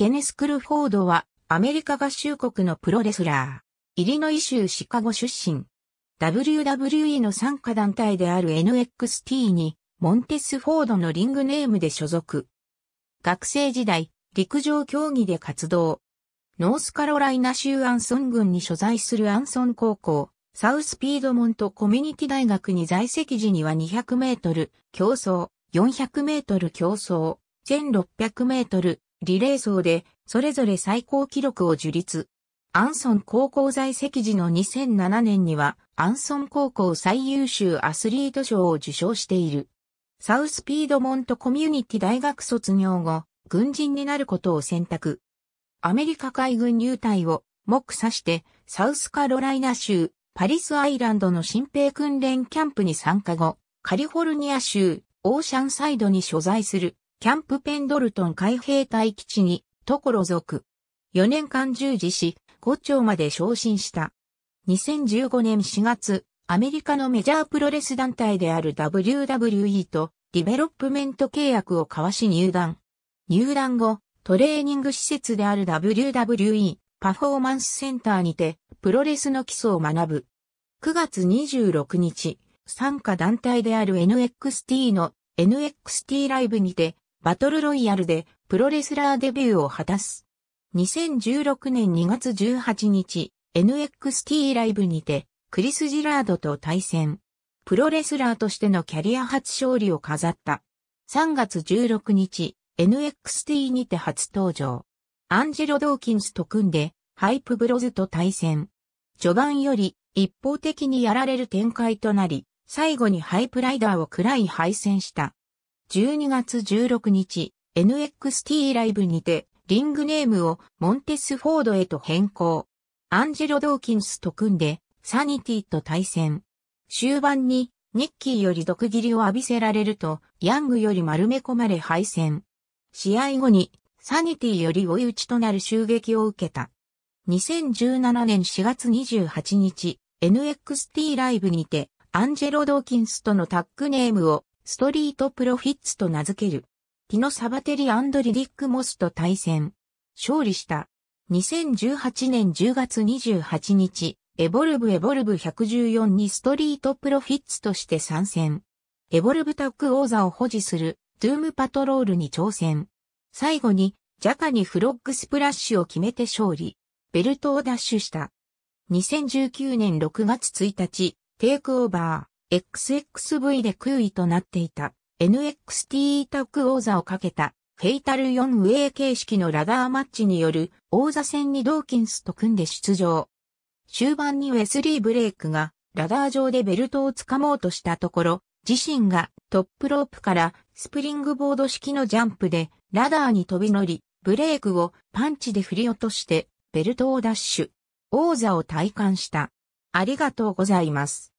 ケネス・クルフォードは、アメリカ合衆国のプロレスラー。イリノイ州シカゴ出身。WWE の参加団体である NXT に、モンテスフォードのリングネームで所属。学生時代、陸上競技で活動。ノースカロライナ州アンソン郡に所在するアンソン高校、サウスピードモントコミュニティ大学に在籍時には200メートル競争、400メートル競争、1600メートルリレー走で、それぞれ最高記録を樹立。アンソン高校在籍時の2007年には、アンソン高校最優秀アスリート賞を受賞している。サウスピードモントコミュニティ大学卒業後、軍人になることを選択。アメリカ海軍入隊を目指して、サウスカロライナ州、パリスアイランドの新兵訓練キャンプに参加後、カリフォルニア州、オーシャンサイドに所在するキャンプペンドルトン海兵隊基地に、所属。4年間従事し、5長まで昇進した。2015年4月、アメリカのメジャープロレス団体である WWE とディベロップメント契約を交わし入団。入団後、トレーニング施設である WWE パフォーマンスセンターにてプロレスの基礎を学ぶ。9月26日、参加団体である NXT の NXT ライブにてバトルロイヤルでプロレスラーデビューを果たす。2016年2月18日、NXT ライブにて、クリス・ジラードと対戦。プロレスラーとしてのキャリア初勝利を飾った。3月16日、NXT にて初登場。アンジェロ・ドーキンスと組んで、ハイプブロズと対戦。序盤より一方的にやられる展開となり、最後にハイプライダーを喰らい敗戦した。12月16日、NXT ライブにて、リングネームをモンテスフォードへと変更。アンジェロ・ドーキンスと組んで、サニティと対戦。終盤に、ニッキーより毒斬りを浴びせられると、ヤングより丸め込まれ敗戦。試合後に、サニティより追い打ちとなる襲撃を受けた。2017年4月28日、NXT ライブにて、アンジェロ・ドーキンスとのタッグネームをストリートプロフィッツと名付ける。ティノ・サバテリ・アンドリ・ディック・モスと対戦。勝利した。2018年10月28日、エボルブ・エボルブ114にストリートプロフィッツとして参戦。エボルブタック王座を保持する、トゥームパトロールに挑戦。最後に、ジャカにフロッグスプラッシュを決めて勝利。ベルトを奪取した。2019年6月1日、テイクオーバー。XXV で空位となっていた NXT タック王座をかけたフェイタル4ウェイ形式のラダーマッチによる王座戦にドーキンスと組んで出場。終盤にウェスリー・ブレイクがラダー上でベルトを掴もうとしたところ、自身がトップロープからスプリングボード式のジャンプでラダーに飛び乗り、ブレイクをパンチで振り落としてベルトをダッシュ。王座を体感した。ありがとうございます。